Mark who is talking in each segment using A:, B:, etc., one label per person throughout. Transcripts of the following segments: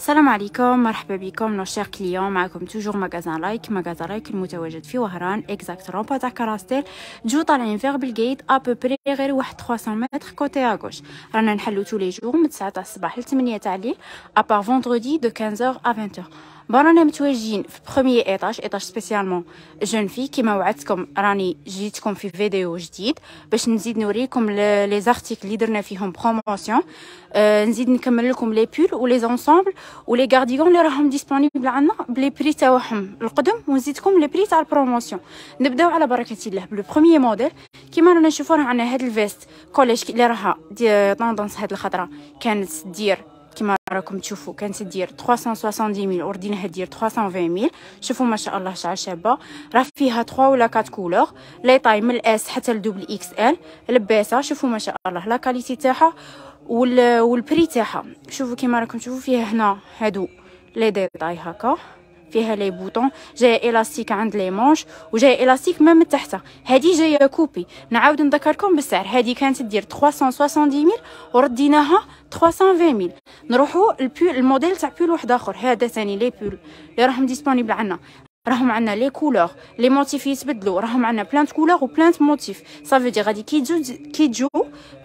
A: السلام عليكم مرحبا بكم نشاق اليوم معكم توجور مغازان لايك مغازان لايك المتواجد في وهران اكزاكت رومبا تاع كراستيل جو طالعين فيغ ابو ابوبري غير واحد 300 متر كوتي اغوش رانا نحلو تولي جور من 9 تاع الصباح ل 8 تاع الليل ابار فوندردي دو 15 ا 20 برانا متواجدين في بخومي ايطاج ايطاج سبيسيالمون جون في كيما وعدتكم راني جيتكم في فيديو جديد باش نزيد نوريكم لي زارتيكل اللي درنا فيهم بروموسيون آه نزيد نكمل لكم لي بول ولي زونسومبل ولي غارديون اللي راهم ديسپونيبل عندنا بلي بري تاعهم القدم ونزيدكم لي بري تاع البروموسيون نبداو على بركه الله بلو بروميي موديل كيما رانا نشوفو راه عندنا هاد الفيست كوليج اللي راها طوندونس هاد الخضره كانت دير كما راكم تشوفوا كانت دير 370000 ميل ورديناها دير 320000 شوفوا ما شاء الله شعر شابه راه فيها 3 ولا 4 كولور لي طاي من الاس حتى لدوبل اكس ال لباسه شوفوا ما شاء الله لا كاليتي تاعها والبري تاعها شوفوا كما راكم تشوفوا فيها هنا هادو لي ديتاي هكا فيها لي بوطون جايه الاستيك عند لي مونش وجايه الاستيك ما من تحتها هذه جايه كوبي نعاود نذكركم بالسعر هذه كانت دير 370 ميل ورديناها 320 ميل نروحو البول الموديل تاع بول واحد اخر هذا ثاني لي بول اللي راهم ديسپونبل عندنا راهم عندنا لي كولور لي موتيف يتبدلوا راهم عندنا بلان د كولور بلان د موتيف صافي دي غادي كي تجو كي تجو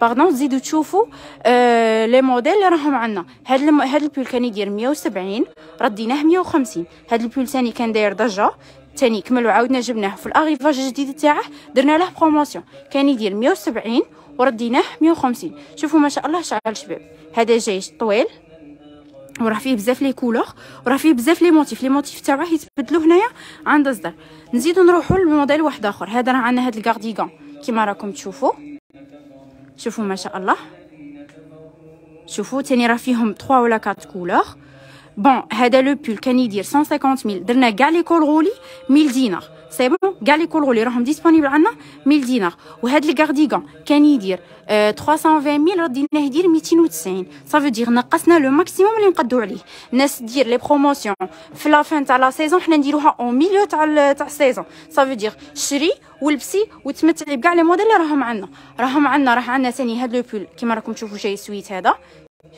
A: باردون تزيدو تشوفو آه لي موديل اللي راهم عندنا هاد الم... هاد البول كان يدير 170 رديناه 150 هاد البول ثاني كان داير ضجه ثاني كمل وعاودنا جبناه في الاريفاج الجديد تاعه درنا له بروموسيون كان يدير 170 ورديناه 150 شوفوا ما شاء الله شعل شباب هذا جيش طويل وراه فيه بزاف لي كولور وراه فيه بزاف لي موتيف لي موتيف تاعو راه يتبدلوا هنايا عند الزر نزيدو نروحو لموديل واحد اخر هذا راه عندنا هاد الكارديغان كيما راكم تشوفوا شوفوا ما شاء الله شوفوا تاني راه فيهم 3 ولا 4 كولور بون هذا لو بول كان يدير 150000 درنا كاع لي كول غولي 1000 دينار سي بون كاع لي كولغو اللي راهم ديسپونيبل عندنا 1000 دينار وهاد الكارديغان كان يدير فان ميل رديناه يدير 290 صافي دير نقصنا لو ماكسيموم اللي نقدو عليه الناس دير لي بروموسيون في لا فان تاع لا سيزون حنا نديروها اون ميليو تاع تاع السيزون صافي دير شري ولبسي وتمتعي بكاع لي موديل اللي راهم عندنا راهم عندنا راه عندنا ثاني هاد لو بول كيما راكم تشوفوا جاي سويت هذا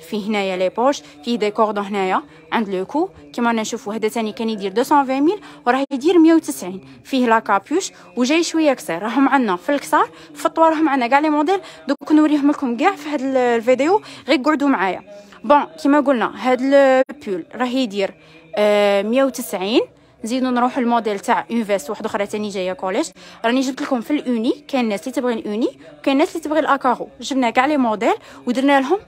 A: فيه هنايا لي بوش فيه دي كوردون هنايا عند لو كو كيما رانا نشوفو هذا ثاني كان يدير 220000 ميل وراه يدير 190 فيه لا كابوش وجاي شويه كسر راهم عندنا في الكسار في الطوار راهم عندنا كاع لي موديل دوك نوريهم لكم كاع في هذا الفيديو غير قعدوا معايا بون كيما قلنا هذا البول راه يدير آه 190 نزيدو نروحو الموديل تاع اونفيس واحد اخرى تاني جايه كوليج راني جبت لكم في الاوني كاين الناس اللي تبغي الاوني وكاين الناس اللي تبغي الاكارو جبنا كاع لي موديل ودرنا لهم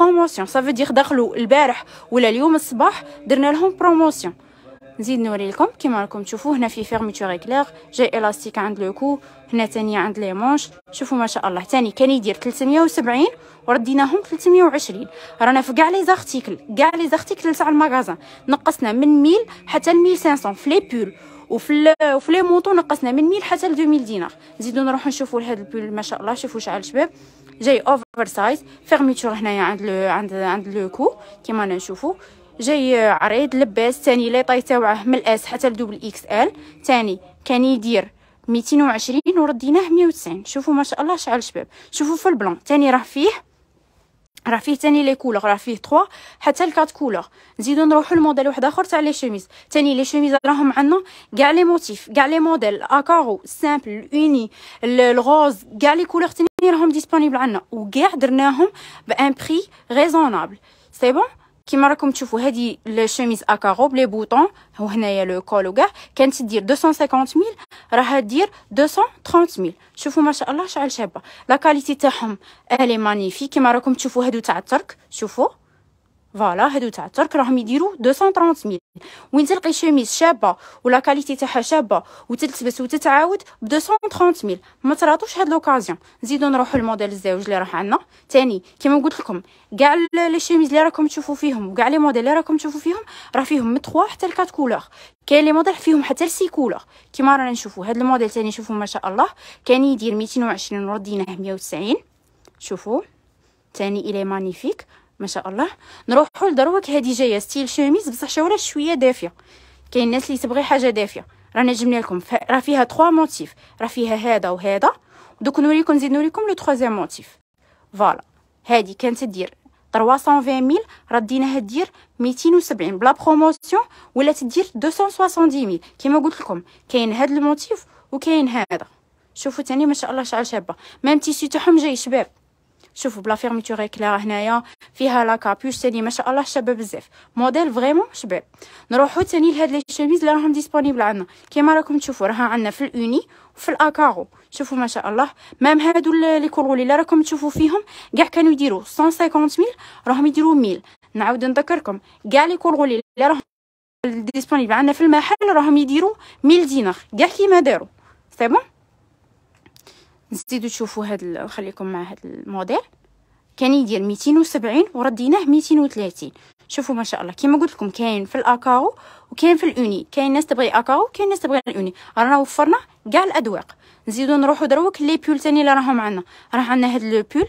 A: بروموسيون صافي دير دخلوا البارح ولا اليوم الصباح درنا لهم بروموسيون نزيد نوري لكم كيما راكم تشوفوا هنا في فيرميتور اكليغ جاي الاستيك عند لو كو هنا ثاني عند لي مونش شوفوا ما شاء الله ثاني كان يدير 370 ورديناهم 320 رانا في كاع لي زارتيكل كاع لي زارتيكل تاع المغازا نقصنا من 1000 حتى 1500 في لي بول وفي وفي لي مونطو نقصنا من 1000 حتى ل 2000 دينار نزيدو نروحو نشوفو لهاد البول ما شاء الله شوفوا شحال شباب جاي اوفر سايز فيرميتور هنايا عند لو عند عند لو كو كيما نشوفو جاي عريض لباس تاني لي طاي تاوعه من الاس حتى لدوبل اكس ال تاني كان يدير 220 ورديناه 190 شوفوا ما شاء الله شعل شباب شوفوا في البلون تاني راه فيه راه فيه تاني لي كولور راه فيه 3 حتى لكات كولور نزيدو نروحو لموديل واحد اخر تاع لي شوميز تاني لي شوميز راهم عندنا كاع لي موتيف كاع لي موديل اكارو سامبل اوني الغوز كاع لي كولور تاني راهم ديسپونبل عندنا وكاع درناهم بان بري ريزونابل سي بون كيما راكم تشوفوا هذه الشميز اكارو بلي بوطون هو هنايا لو كول وكاع كانت دير 250000 ميل راها دير 230000 ميل شوفوا ما شاء الله شعل شابه لا كاليتي تاعهم الي مانيفي كيما راكم تشوفوا هادو تاع الترك شوفوا فوالا هادو تاع الترك راهم يديرو 230000 وين تلقي شيميز شابه ولا كاليتي تاعها شابه وتلتبس وتتعاود ب 230000 ما تراطوش هاد لوكازيون نزيدو نروحو للموديل الزوج اللي راه عندنا ثاني كيما قلت لكم كاع لي شيميز اللي راكم تشوفوا فيهم وكاع لي موديل اللي راكم تشوفوا فيهم راه فيهم من 3 حتى ل 4 كولور كاين لي موديل فيهم حتى لسي كولور كيما رانا نشوفوا هاد الموديل ثاني شوفوا ما شاء الله كان يدير 220 ورديناه 190 شوفوا ثاني الي مانيفيك ما شاء الله نروحوا لدروك هذه جايه ستيل شوميز بصح شوره شويه دافيه كاين الناس اللي تبغي حاجه دافيه رانا جبنا لكم ف... راه فيها 3 موتيف راه فيها هذا وهذا دوك نوريكم نزيد نوريكم لو تخوازيام موتيف فوالا هذه كانت دير 320000 ميل راه ديناها دير 270 بلا بروموسيون ولا تدير 270000 ميل كيما قلت لكم كاين هذا الموتيف وكاين هذا شوفوا تاني ما شاء الله شعل شابه ميم تيسي تاعهم جاي شباب شوفوا بلا فيرميتور اكلير هنايا فيها لا كابوش ثاني ما شاء الله شابه بزاف موديل فريمون شباب نروحوا ثاني لهاد لي شوميز اللي راهم ديسپونبل عندنا كيما راكم تشوفوا راها عندنا في الاوني وفي الاكارو شوفوا ما شاء الله مام هادو لي كولغولي اللي راكم تشوفوا فيهم كاع كانوا يديروا 150 ميل راهم يديروا 1000 نعاود نذكركم كاع لي كولغولي اللي راهم ديسپونبل عندنا في المحل راهم يديروا 1000 دينار كاع كيما داروا سي بون نزيدو تشوفوا هاد نخليكم مع هاد الموديل كان ديال 270 ورديناه 230 شوفوا ما شاء الله كيما قلت لكم كاين في الاكاو وكاين في الأوني كاين ناس تبغي اكاو كاين ناس تبغي الأوني رانا وفرنا كاع الادواق نزيدو نروحو دروك لي بول تاني اللي راهم عندنا راه عندنا هاد لو بول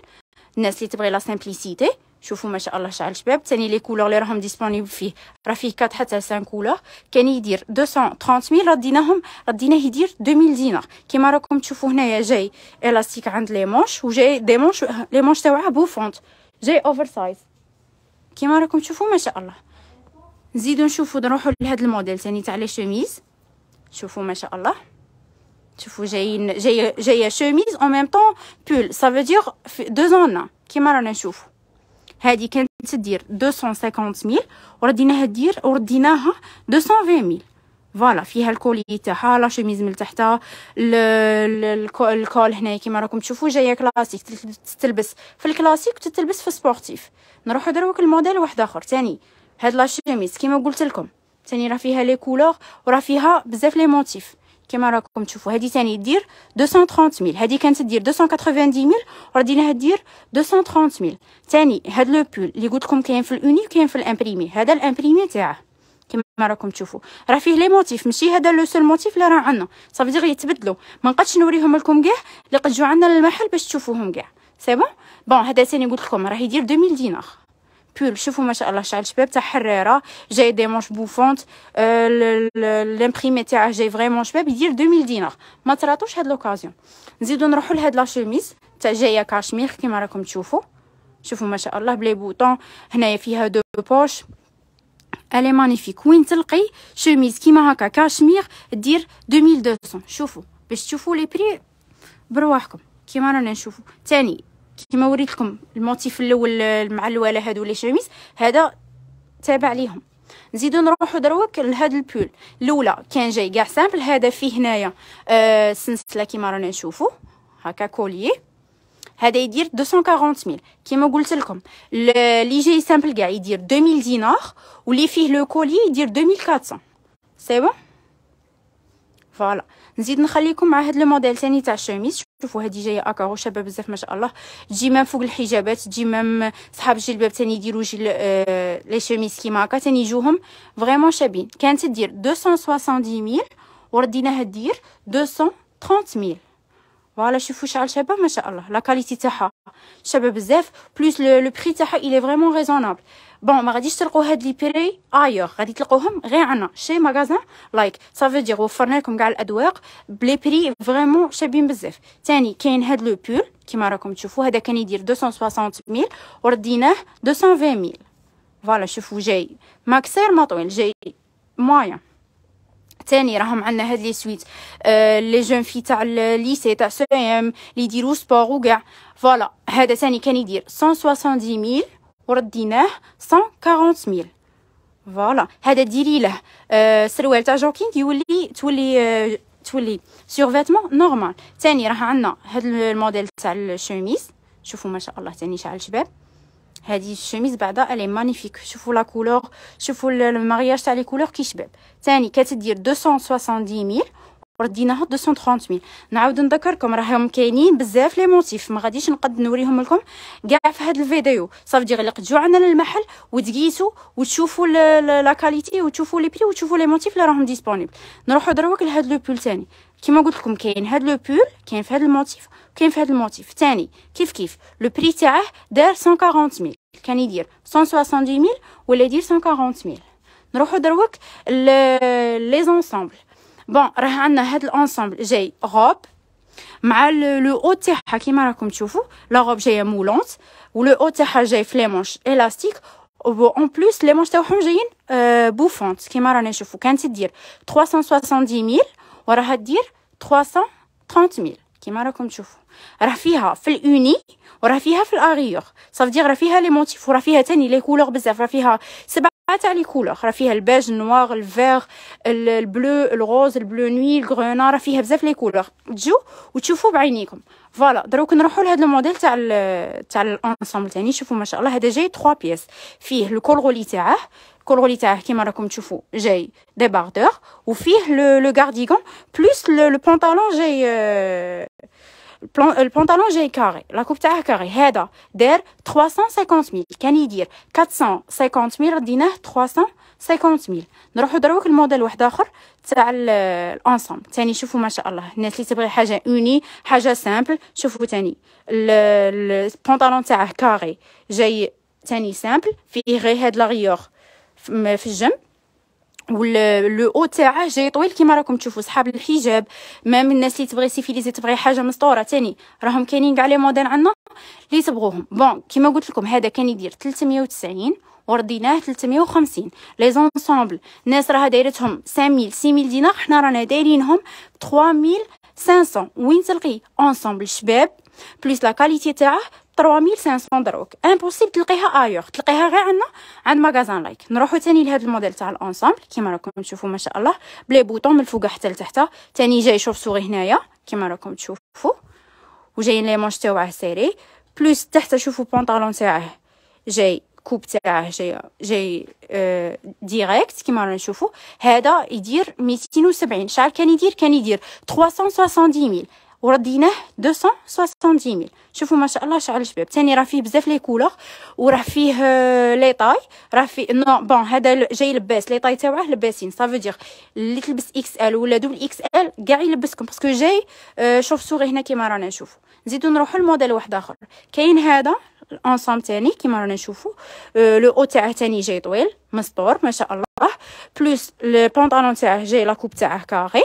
A: الناس اللي تبغي لا سامبليسيتي شوفوا ما شاء الله شعل شباب ثاني لي كولور لي راهم ديسپونيبل فيه راه فيه 4 حتى 5 كولور كان يدير 230000 رديناهم رديناه يدير 2000 دينار كيما راكم تشوفوا هنايا جاي الاستيك عند لي مونش وجاي دي مونش لي مونش تاعو بوفونت جاي اوفر سايز كيما راكم تشوفوا ما شاء الله نزيدو نشوفو نروحو لهذا الموديل ثاني تاع لي شوميز شوفوا ما شاء الله شوفوا جايين جايه جايه شوميز اون ميم طون بول سافو دير 2 ان كيما رانا نشوفو هذه كانت تدير 250000 ورديناها دير ورديناها 220000 فوالا فيها الكولي تاعها لا شوميز من تحتها الكول هنايا كيما راكم تشوفوا جايه كلاسيك تتلبس في الكلاسيك وتتلبس في سبورتيف نروحوا دروك الموديل واحد اخر ثاني هاد لا شوميز كيما قلت لكم ثاني راه فيها لي كولور وراه فيها بزاف لي موتيف كما راكم تشوفوا هذه ثاني دير 230000 هذه كانت دير 290000 هاد دير 230000 ثاني هاد لو بول اللي قلت لكم كاين في الاوني وكاين في الامبريمي هذا الامبريمي تاعه كما راكم تشوفوا راه فيه لي موتيف ماشي هذا لو سول موتيف اللي راه عندنا صافي دير يتبدلوا ما نقدش نوريهم لكم كاع اللي قد جو عندنا للمحل باش تشوفوهم كاع سي بون بون هذا ثاني قلت لكم راه يدير 2000 دينار بول شوفوا ما شاء الله شعل شباب تاع حريره جاي دي مونش بوفونت آه لامبريمي تاعه جاي فريمون شباب يدير 2000 دينار ما تراتوش هاد لوكازيون نزيدو نروحو لهاد لا تاع جايه كاشمير كيما راكم تشوفوا شوفوا ما شاء الله بلي بوطون هنايا فيها دو بوش الي مانيفيك وين تلقي شوميز كيما هكا كاشمير دير 2200 شوفوا باش تشوفوا لي بري برواحكم كيما رانا نشوفوا تاني كما وريت لكم الموتيف الاول مع الوالا هادو لي شميس هذا تابع ليهم نزيدو نروحو دروك لهاد البول الاولى كان جاي كاع سامبل هذا فيه هنايا آه سنسله كيما رانا نشوفو هكا كوليي هذا يدير 240000 كيما قلت لكم لي جاي سامبل كاع يدير 2000 دينار واللي فيه لو كولي يدير 2400 سي بون فوالا نزيد نخليكم مع هاد لو موديل ثاني تاع الشوميز شوفوا هذه جايه اكارو شابه بزاف ما شاء الله تجي مام فوق الحجابات تجي مام صحاب الجلباب ثاني يديروا جل آه لي شوميز كيما هكا ثاني يجوهم فريمون شابين كانت دير 270000 ورديناها دير 230000 ميل فوالا شوفوا شحال شابه ما شاء الله لا كاليتي تاعها شابه بزاف بلوس لو بري تاعها الي فريمون ريزونابل بون ما غاديش تلقوا هاد لي بري ايور غادي تلقوهم غير عندنا شي ماغازان لايك سافو دير وفرنا لكم كاع الادواق بلي بري فريمون شابين بزاف تاني كاين هاد لو بول كيما راكم تشوفوا هذا كان يدير 260 ميل ورديناه 220 ميل فوالا شوفوا جاي ماكسير ما طويل جاي مويان تاني راهم عندنا هاد لي سويت آه، لي جون في تاع الليسي تاع سيام لي يديروا سبور وكاع فوالا هذا ثاني كان يدير 170 ميل ورديناه 140 ميل فوالا هذا ديري له آه، سروال تاع جوكينغ يولي تولي آه، تولي سور فيتمون نورمال تاني راه عندنا هاد الموديل تاع الشوميز شوفوا ما شاء الله تاني شعل شباب هذه الشميز بعدا الي مانيفيك شوفوا لا كولور شوفوا المارياج تاع لي كولور كي شباب ثاني كتدير 270000 ميل ورديناها 230000 ميل نعاود نذكركم راهم كاينين بزاف لي موتيف ما غاديش نقد نوريهم لكم كاع في هذا الفيديو صافي دير اللي تجوا عندنا للمحل وتقيسوا وتشوفوا لا كاليتي وتشوفوا لي بري وتشوفوا لي موتيف اللي راهم ديسپونبل نروحوا دروك لهاد لو بول ثاني كيما قلت لكم كاين هاد لو بول كاين في هاد الموتيف كاين في هذا الموتيف ثاني كيف كيف لو بري تاعه دار 140000 كان يدير 170000 ولا يدير 140000 نروحو دروك لي زونسامبل بون راه عندنا هاد الانسامبل جاي غوب مع لو او تاعها كيما راكم تشوفوا لا غوب جايه مولونت ولو او تاعها جاي في الاستيك و الاستيك اون بلوس لي مونش تاعهم جايين أه بوفونت كيما رانا نشوفو كانت دير 370000 وراها دير 330000 كيما راكم تشوفوا راه فيها في الاوني وراه فيها في صاف صافي راه فيها لي موتيف وراه فيها تاني لي كولور بزاف راه فيها سبعه تاع لي كولور راه فيها البيج النوار الفيغ البلو الغوز البلو نوي الغرنا راه فيها بزاف لي كولور تجو وتشوفوا بعينيكم فوالا دروك نروحوا لهذا الموديل تاع ال تاع الانسامبل تاني شوفوا ما شاء الله هذا جاي 3 بيس فيه الكولغولي تاعه الكولغولي تاعه كيما راكم تشوفوا جاي دي باردور وفيه لو لو كارديغون بلوس لو بونطالون جاي البونطالون جاي كاري لا كوب تاعه كاري هذا دار 350000 ميل كان يدير 450000 ميل رديناه 350 ميل نروحو دروك الموديل واحد اخر تاع الانسامبل تاني شوفوا ما شاء الله الناس اللي تبغي حاجه اوني حاجه سامبل شوفوا تاني البونطالون تاعه كاري جاي تاني سامبل فيه غير هاد لاغيور في الجنب واللو او تاعه جاي طويل كيما راكم تشوفوا صحاب الحجاب مام الناس اللي تبغي سيفيليزي تبغي حاجه مسطوره تاني راهم كاينين كاع لي موديل عندنا اللي تبغوهم بون كيما قلت لكم هذا كان يدير 390 ورديناه 350 لي زونسومبل الناس راها دايرتهم 5000 6000 دينار حنا رانا دايرينهم 3500 وين تلقي اونسومبل شباب بليس لا كاليتي تاعه 3500 دروك امبوسيبل تلقيها ايوغ تلقيها غير عندنا عند مغازان لايك نروحو تاني لهذا الموديل تاع الانسامبل كيما راكم تشوفوا ما شاء الله بلي بوطون من الفوق حتى لتحت تاني جاي شوفسوري هنايا كيما راكم تشوفوا وجايين لي مونش تاعه سيري بلوس تحت شوفوا بونطالون تاعه جاي كوب تاعه جاي جاي ديريكت كيما رانا نشوفوا هذا يدير 270 شحال كان يدير كان يدير 370000 ورديناه 270000 شوفوا ما شاء الله شعل شباب ثاني راه فيه بزاف لي كولور وراه فيه آه، لي طاي راه فيه نو بون هذا جاي لباس لي طاي تاعو لباسين سافو دير اللي تلبس اكس ال ولا دوبل اكس ال كاع يلبسكم باسكو جاي آه، شوف سوري هنا كيما رانا نشوفوا نزيدو نروحوا لموديل واحد اخر كاين هذا الانصام تاني كيما رانا نشوفوا آه، لو او تاعه تاني جاي طويل مسطور ما شاء الله بلوس البونطالون تاعه جاي لاكوب تاعه كاري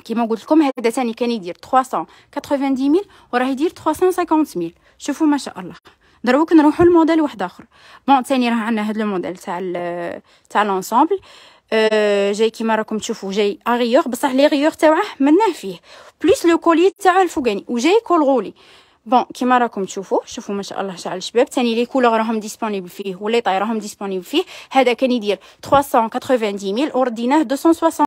A: كيما قلت لكم هذا ثاني كان يدير 390 ميل وراه يدير 350 ميل شوفوا ما شاء الله دروك نروحوا لموديل واحد اخر بون ثاني راه عندنا هذا الموديل تاع تاع لونسومبل أه جاي كيما راكم تشوفوا جاي اغيور بصح لي غيور تاعه مناه فيه بليس لو كولي تاعه الفوقاني وجاي كول غولي بون كيما راكم تشوفوا شوفوا ما شاء الله شعل الشباب ثاني لي كولور راهم ديسپونبل فيه ولي طاي راهم ديسپونبل فيه هذا كان يدير 390 ميل ورديناه 260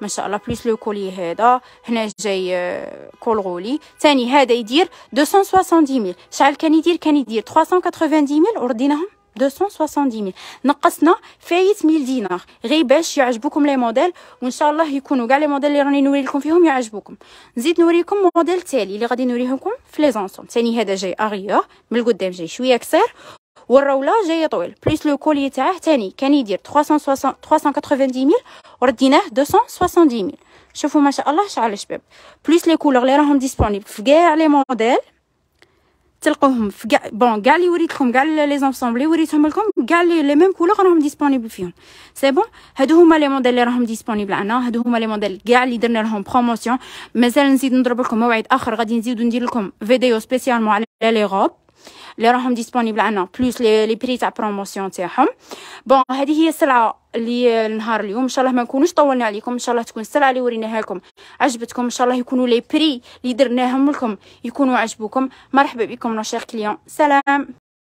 A: ما شاء الله بليس لو كولي هذا هنا جاي آه، كول غولي ثاني هذا يدير 270000 شحال كان يدير كان يدير 380000 ورديناهم 270000 نقصنا فايت 1000 دينار غير باش يعجبوكم لي موديل وان شاء الله يكونوا كاع لي موديل اللي راني نوري لكم فيهم يعجبوكم نزيد نوريكم موديل تالي اللي غادي نوريهم لكم في لي زونسون ثاني هذا جاي اغيور من القدام جاي شويه كسر والرولا جايه طويل بليس لو كولي تاعه تاني كان يدير 360 390 ورديناه 270 شوفوا ما شاء الله شعل شباب بليس لي كولور لي راهم ديسپونيبل في كاع لي موديل تلقوهم في كاع بون كاع لي وريتكم كاع لي زونسومبل وريتهم لكم كاع لي ميم كولور راهم ديسپونيبل فيهم سي بون هادو هما لي موديل لي راهم ديسپونيبل عندنا هادو هما لي موديل كاع لي درنا لهم بروموسيون مازال نزيد نضرب لكم موعد اخر غادي نزيد ندير لكم فيديو سبيسيالمون على لي روب اللي راهم ديسپونيبل عندنا بلوس لي بري تاع بروموسيون تاعهم بون هذه هي السلعه اللي نهار اليوم ان شاء الله ما نكونوش طولنا عليكم ان شاء الله تكون السلعه اللي وريناها لكم عجبتكم ان شاء الله يكونوا لي بري اللي درناهم لكم يكونوا عجبوكم مرحبا بكم نو كليون سلام